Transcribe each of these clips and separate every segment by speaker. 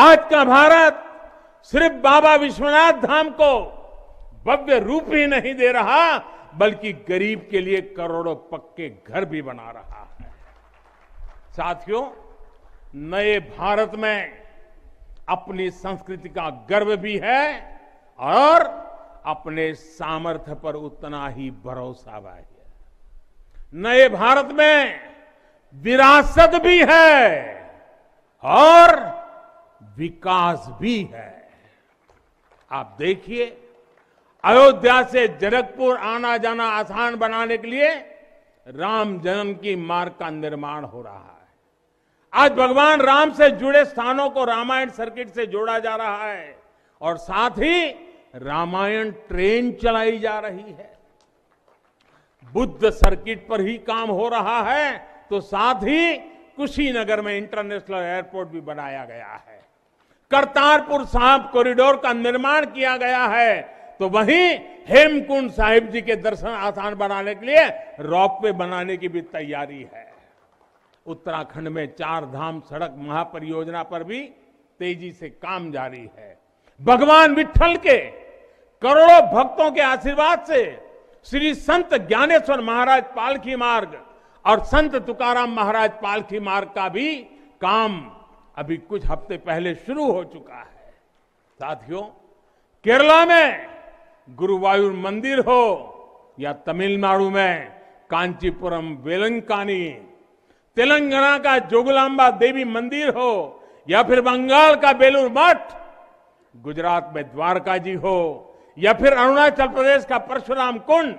Speaker 1: आज का भारत सिर्फ बाबा विश्वनाथ धाम को भव्य रूप ही नहीं दे रहा बल्कि गरीब के लिए करोड़ों पक्के घर भी बना रहा है साथियों नए भारत में अपनी संस्कृति का गर्व भी है और अपने सामर्थ्य पर उतना ही भरोसा भाई है नए भारत में विरासत भी है और विकास भी है आप देखिए अयोध्या से जनकपुर आना जाना आसान बनाने के लिए राम जन्म की मार्ग का निर्माण हो रहा है आज भगवान राम से जुड़े स्थानों को रामायण सर्किट से जोड़ा जा रहा है और साथ ही रामायण ट्रेन चलाई जा रही है बुद्ध सर्किट पर ही काम हो रहा है तो साथ ही कुशीनगर में इंटरनेशनल एयरपोर्ट भी बनाया गया है करतारपुर साहब कॉरिडोर का निर्माण किया गया है तो वहीं हेमकुंड साहिब जी के दर्शन आसान बनाने के लिए रॉप वे बनाने की भी तैयारी है उत्तराखंड में चार धाम सड़क महापरियोजना पर भी तेजी से काम जारी है भगवान विठल के करोड़ों भक्तों के आशीर्वाद से श्री संत ज्ञानेश्वर महाराज पालखी मार्ग और संत तुकाराम महाराज पालखी मार्ग का भी काम अभी कुछ हफ्ते पहले शुरू हो चुका है साथियों केरला में गुरुवायूर मंदिर हो या तमिलनाडु में कांचीपुरम वेलंकानी तेलंगाना का जोगुलांबा देवी मंदिर हो या फिर बंगाल का बेलूर मठ गुजरात में द्वारका जी हो या फिर अरुणाचल प्रदेश का परशुराम कुंड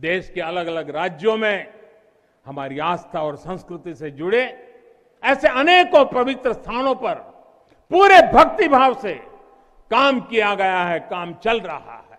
Speaker 1: देश के अलग अलग राज्यों में हमारी आस्था और संस्कृति से जुड़े ऐसे अनेकों पवित्र स्थानों पर पूरे भक्ति भाव से काम किया गया है काम चल रहा है